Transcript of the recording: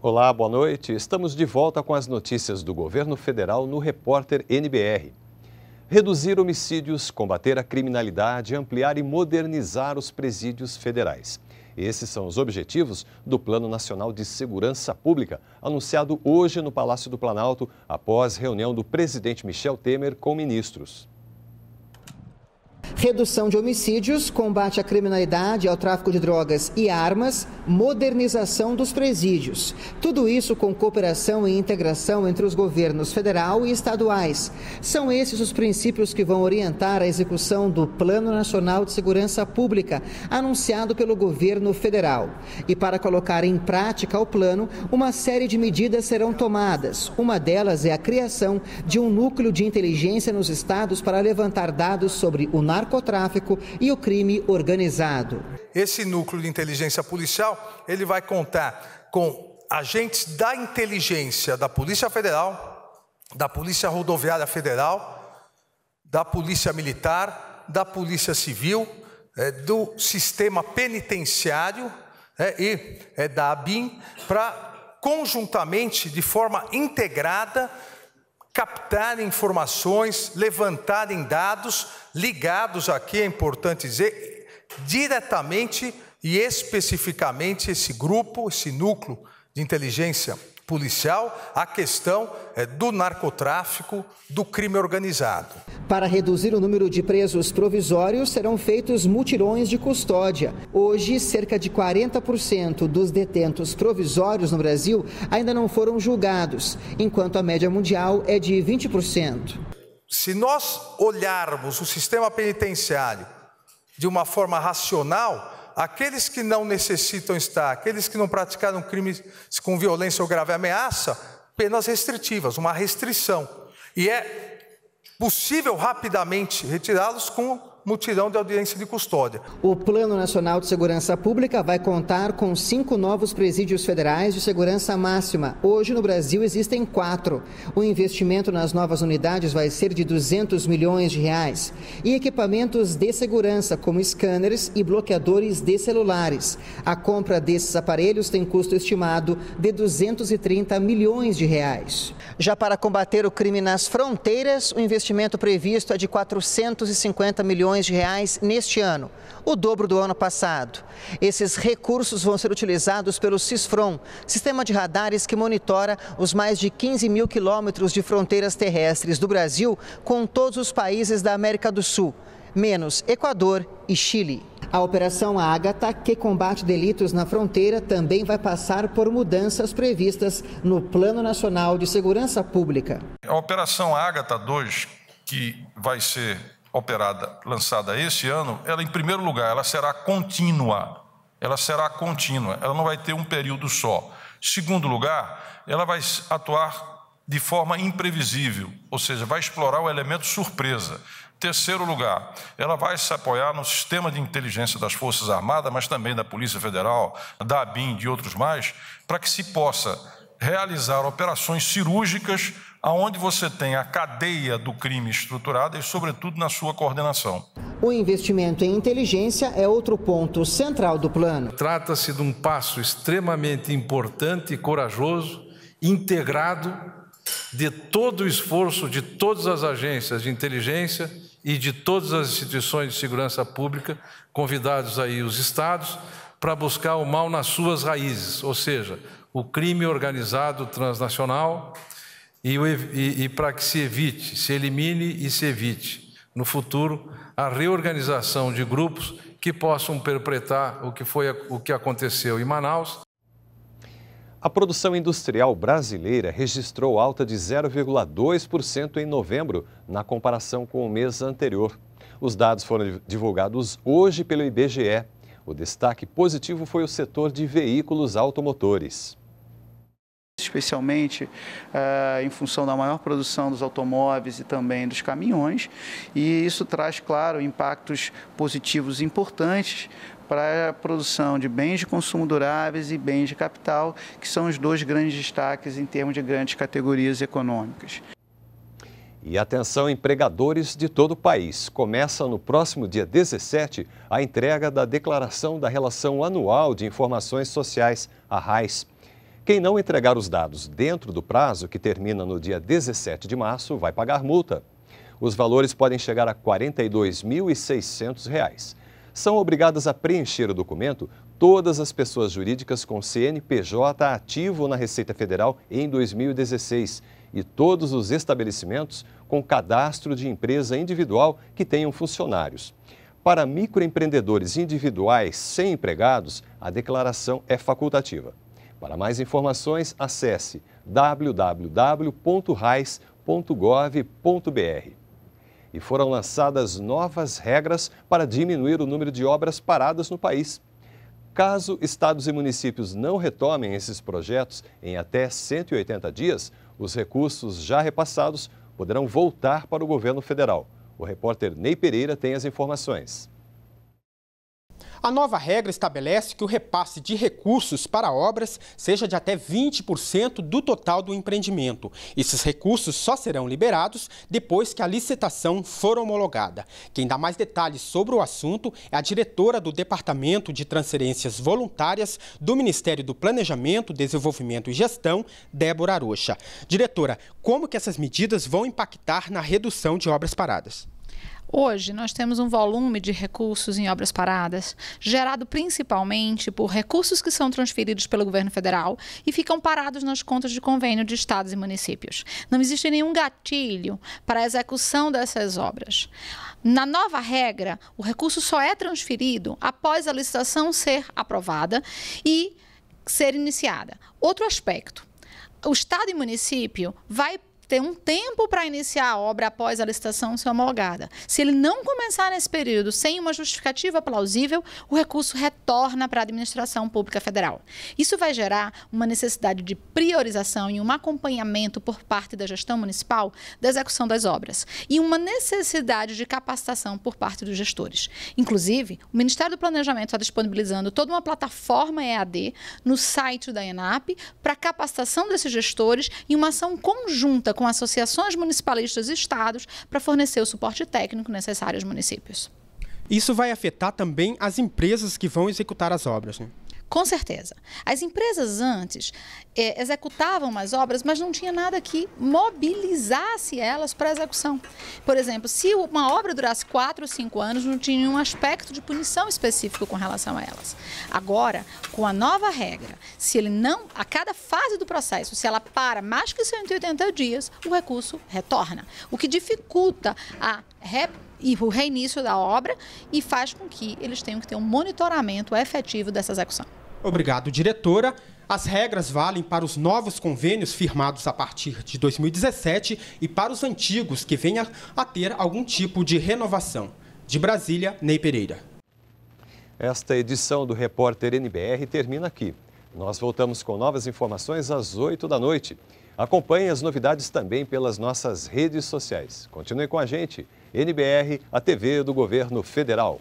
Olá, boa noite. Estamos de volta com as notícias do governo federal no Repórter NBR. Reduzir homicídios, combater a criminalidade, ampliar e modernizar os presídios federais. Esses são os objetivos do Plano Nacional de Segurança Pública, anunciado hoje no Palácio do Planalto, após reunião do presidente Michel Temer com ministros redução de homicídios, combate à criminalidade, ao tráfico de drogas e armas, modernização dos presídios. Tudo isso com cooperação e integração entre os governos federal e estaduais. São esses os princípios que vão orientar a execução do Plano Nacional de Segurança Pública, anunciado pelo governo federal. E para colocar em prática o plano, uma série de medidas serão tomadas. Uma delas é a criação de um núcleo de inteligência nos estados para levantar dados sobre o narcotráfico narcotráfico e o crime organizado. Esse núcleo de inteligência policial, ele vai contar com agentes da inteligência da Polícia Federal, da Polícia Rodoviária Federal, da Polícia Militar, da Polícia Civil, é, do sistema penitenciário é, e é, da ABIN, para conjuntamente, de forma integrada, captar informações, levantar em dados ligados aqui, é importante dizer, diretamente e especificamente esse grupo, esse núcleo de inteligência policial, a questão é, do narcotráfico, do crime organizado. Para reduzir o número de presos provisórios, serão feitos mutirões de custódia. Hoje, cerca de 40% dos detentos provisórios no Brasil ainda não foram julgados, enquanto a média mundial é de 20%. Se nós olharmos o sistema penitenciário de uma forma racional, aqueles que não necessitam estar, aqueles que não praticaram crimes com violência ou grave ameaça, penas restritivas, uma restrição. E é possível rapidamente retirá-los com mutirão de audiência de custódia. O Plano Nacional de Segurança Pública vai contar com cinco novos presídios federais de segurança máxima. Hoje no Brasil existem quatro. O investimento nas novas unidades vai ser de 200 milhões de reais. E equipamentos de segurança, como scanners e bloqueadores de celulares. A compra desses aparelhos tem custo estimado de 230 milhões de reais. Já para combater o crime nas fronteiras, o investimento previsto é de 450 milhões bilhões de reais neste ano, o dobro do ano passado. Esses recursos vão ser utilizados pelo CISFRON, sistema de radares que monitora os mais de 15 mil quilômetros de fronteiras terrestres do Brasil com todos os países da América do Sul, menos Equador e Chile. A Operação Ágata, que combate delitos na fronteira, também vai passar por mudanças previstas no Plano Nacional de Segurança Pública. A Operação Ágata 2, que vai ser operada, lançada este ano, ela, em primeiro lugar, ela será contínua. Ela será contínua, ela não vai ter um período só. Segundo lugar, ela vai atuar de forma imprevisível, ou seja, vai explorar o elemento surpresa. Terceiro lugar, ela vai se apoiar no sistema de inteligência das Forças Armadas, mas também da Polícia Federal, da ABIN e de outros mais, para que se possa realizar operações cirúrgicas aonde você tem a cadeia do crime estruturada e, sobretudo, na sua coordenação. O investimento em inteligência é outro ponto central do plano. Trata-se de um passo extremamente importante e corajoso, integrado de todo o esforço de todas as agências de inteligência e de todas as instituições de segurança pública, convidados aí os estados, para buscar o mal nas suas raízes, ou seja, o crime organizado transnacional e, e, e para que se evite, se elimine e se evite, no futuro, a reorganização de grupos que possam interpretar o que, foi, o que aconteceu em Manaus. A produção industrial brasileira registrou alta de 0,2% em novembro, na comparação com o mês anterior. Os dados foram divulgados hoje pelo IBGE. O destaque positivo foi o setor de veículos automotores especialmente uh, em função da maior produção dos automóveis e também dos caminhões. E isso traz, claro, impactos positivos importantes para a produção de bens de consumo duráveis e bens de capital, que são os dois grandes destaques em termos de grandes categorias econômicas. E atenção, empregadores de todo o país. Começa no próximo dia 17 a entrega da Declaração da Relação Anual de Informações Sociais, a RAIS. Quem não entregar os dados dentro do prazo, que termina no dia 17 de março, vai pagar multa. Os valores podem chegar a R$ 42.600. São obrigadas a preencher o documento todas as pessoas jurídicas com CNPJ ativo na Receita Federal em 2016 e todos os estabelecimentos com cadastro de empresa individual que tenham funcionários. Para microempreendedores individuais sem empregados, a declaração é facultativa. Para mais informações, acesse www.rais.gov.br. E foram lançadas novas regras para diminuir o número de obras paradas no país. Caso estados e municípios não retomem esses projetos em até 180 dias, os recursos já repassados poderão voltar para o governo federal. O repórter Ney Pereira tem as informações. A nova regra estabelece que o repasse de recursos para obras seja de até 20% do total do empreendimento. Esses recursos só serão liberados depois que a licitação for homologada. Quem dá mais detalhes sobre o assunto é a diretora do Departamento de Transferências Voluntárias do Ministério do Planejamento, Desenvolvimento e Gestão, Débora Rocha. Diretora, como que essas medidas vão impactar na redução de obras paradas? Hoje, nós temos um volume de recursos em obras paradas, gerado principalmente por recursos que são transferidos pelo governo federal e ficam parados nas contas de convênio de estados e municípios. Não existe nenhum gatilho para a execução dessas obras. Na nova regra, o recurso só é transferido após a licitação ser aprovada e ser iniciada. Outro aspecto. O Estado e município vai ter um tempo para iniciar a obra após a licitação ser homologada. Se ele não começar nesse período sem uma justificativa plausível, o recurso retorna para a administração pública federal. Isso vai gerar uma necessidade de priorização e um acompanhamento por parte da gestão municipal da execução das obras e uma necessidade de capacitação por parte dos gestores. Inclusive, o Ministério do Planejamento está disponibilizando toda uma plataforma EAD no site da ENAP para capacitação desses gestores e uma ação conjunta com associações municipalistas e estados para fornecer o suporte técnico necessário aos municípios. Isso vai afetar também as empresas que vão executar as obras, né? Com certeza. As empresas antes é, executavam as obras, mas não tinha nada que mobilizasse elas para a execução. Por exemplo, se uma obra durasse 4 ou 5 anos, não tinha um aspecto de punição específico com relação a elas. Agora, com a nova regra, se ele não, a cada fase do processo, se ela para mais que 180 dias, o recurso retorna, o que dificulta a e o reinício da obra e faz com que eles tenham que ter um monitoramento efetivo dessa execução. Obrigado, diretora. As regras valem para os novos convênios firmados a partir de 2017 e para os antigos que venham a ter algum tipo de renovação. De Brasília, Ney Pereira. Esta edição do Repórter NBR termina aqui. Nós voltamos com novas informações às 8 da noite. Acompanhe as novidades também pelas nossas redes sociais. Continue com a gente. NBR, a TV do governo federal.